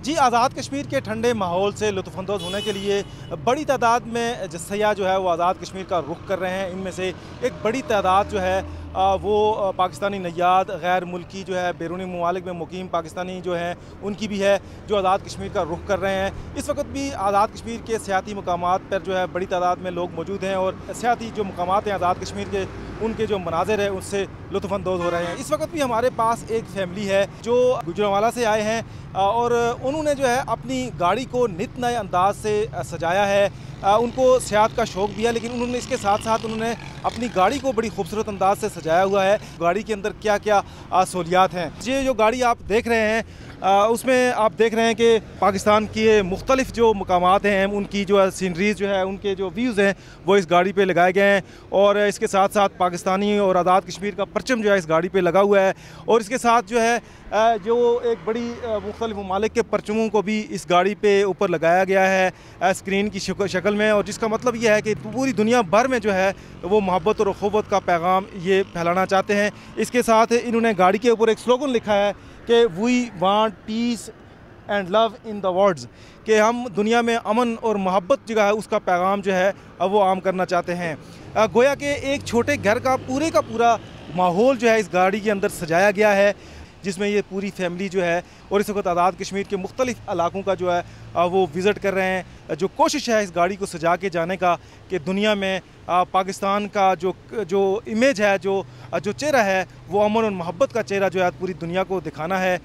जी आज़ाद कश्मीर के ठंडे माहौल से लुफानंदोज़ होने के लिए बड़ी तादाद में सयाह जो है वो आज़ाद कश्मीर का रुख कर रहे हैं इनमें से एक बड़ी तादाद जो है वो पाकिस्तानी नयाद गैर मुल्की जो है बैरूनी ममालिक में मुकीम पाकिस्तानी जो हैं उनकी भी है जो आज़ाद कश्मीर का रुख कर रहे हैं इस वक्त भी आज़ाद कश्मीर के सियाती मकाम पर जो है बड़ी तादाद में लोग मौजूद हैं और सियाती जो मकाम हैं आज़ाद कश्मीर के उनके जो मनाजिर है उससे लुफानंदोज हो रहे हैं इस वक्त भी हमारे पास एक फैमिली है जो गुजरावाला से आए हैं और उन्होंने जो है अपनी गाड़ी को नित नए अंदाज से सजाया है उनको सियात का शौक़ भी है लेकिन उन्होंने इसके साथ साथ उन्होंने अपनी गाड़ी को बड़ी खूबसूरत अंदाज से सजाया हुआ है गाड़ी के अंदर क्या क्या सहूलियात हैं ये जो गाड़ी आप देख रहे हैं उसमें आप देख रहे हैं कि पाकिस्तान के मुख्तलिफ जो मकाम हैं उनकी जो है सीनरीज जो है उनके जो व्यूज़ हैं वो इस गाड़ी पर लगाए गए हैं और इसके साथ साथ पाकिस्तानी और आज़ाद कश्मीर का परचम जो है इस गाड़ी पर लगा हुआ है और इसके साथ जो है जो एक बड़ी मुख्तलिफ ममालिक के परचमों को भी इस गाड़ी पर ऊपर लगाया गया है स्क्रीन की शक्ल में और जिसका मतलब यह है कि पूरी दुनिया भर में जो है वो मोहब्बत और अखोबत का पैगाम ये फैलाना चाहते हैं इसके साथ इन्होंने गाड़ी के ऊपर एक स्लोगन लिखा है कि we want peace and love in the words कि हम दुनिया में अमन और मोहब्बत जो है उसका पैगाम जो है अब वो आम करना चाहते हैं गोया के एक छोटे घर का पूरे का पूरा माहौल जो है इस गाड़ी के अंदर सजाया गया है जिसमें ये पूरी फैमिली जो है और इस वक्त आज़ाद कश्मीर के मुख्तलिफ इलाकों का जो है वो विज़िट कर रहे हैं जो कोशिश है इस गाड़ी को सजा के जाने का कि दुनिया में पाकिस्तान का जो जो इमेज है जो जो चेहरा है वो अमन और मोहब्बत का चेहरा जो है पूरी दुनिया को दिखाना है